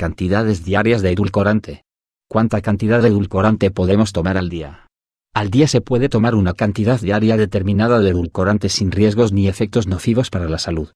Cantidades diarias de edulcorante. ¿Cuánta cantidad de edulcorante podemos tomar al día? Al día se puede tomar una cantidad diaria determinada de edulcorante sin riesgos ni efectos nocivos para la salud.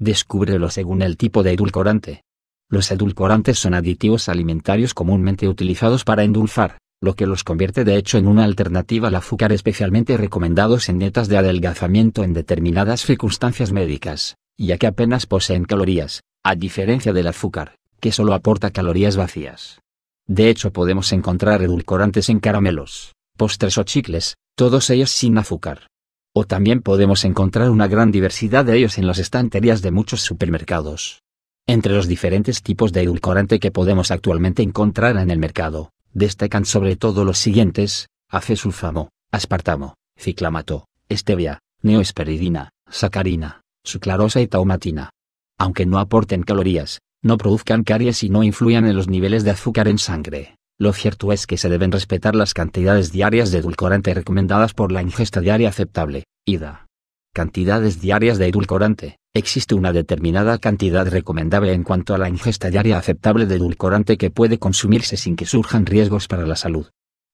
Descúbrelo según el tipo de edulcorante. Los edulcorantes son aditivos alimentarios comúnmente utilizados para endulzar, lo que los convierte de hecho en una alternativa al azúcar especialmente recomendados en dietas de adelgazamiento en determinadas circunstancias médicas, ya que apenas poseen calorías, a diferencia del azúcar que solo aporta calorías vacías. De hecho podemos encontrar edulcorantes en caramelos, postres o chicles, todos ellos sin azúcar. O también podemos encontrar una gran diversidad de ellos en las estanterías de muchos supermercados. Entre los diferentes tipos de edulcorante que podemos actualmente encontrar en el mercado, destacan sobre todo los siguientes, acesulfamo, aspartamo, ciclamato, stevia, neosperidina, sacarina, suclarosa y taumatina. Aunque no aporten calorías, no produzcan caries y no influyan en los niveles de azúcar en sangre. Lo cierto es que se deben respetar las cantidades diarias de edulcorante recomendadas por la ingesta diaria aceptable, IDA. Cantidades diarias de edulcorante. Existe una determinada cantidad recomendable en cuanto a la ingesta diaria aceptable de edulcorante que puede consumirse sin que surjan riesgos para la salud.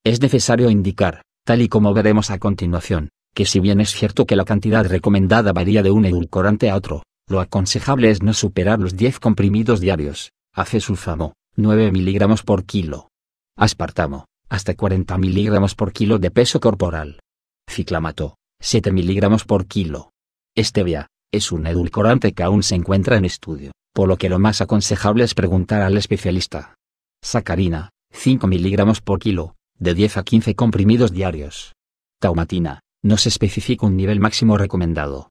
Es necesario indicar, tal y como veremos a continuación, que si bien es cierto que la cantidad recomendada varía de un edulcorante a otro, lo aconsejable es no superar los 10 comprimidos diarios, acesulfamo, 9 mg por kilo. Aspartamo, hasta 40 mg por kilo de peso corporal. Ciclamato, 7 mg por kilo. Stevia, es un edulcorante que aún se encuentra en estudio, por lo que lo más aconsejable es preguntar al especialista. Sacarina, 5 mg por kilo, de 10 a 15 comprimidos diarios. Taumatina, no se especifica un nivel máximo recomendado,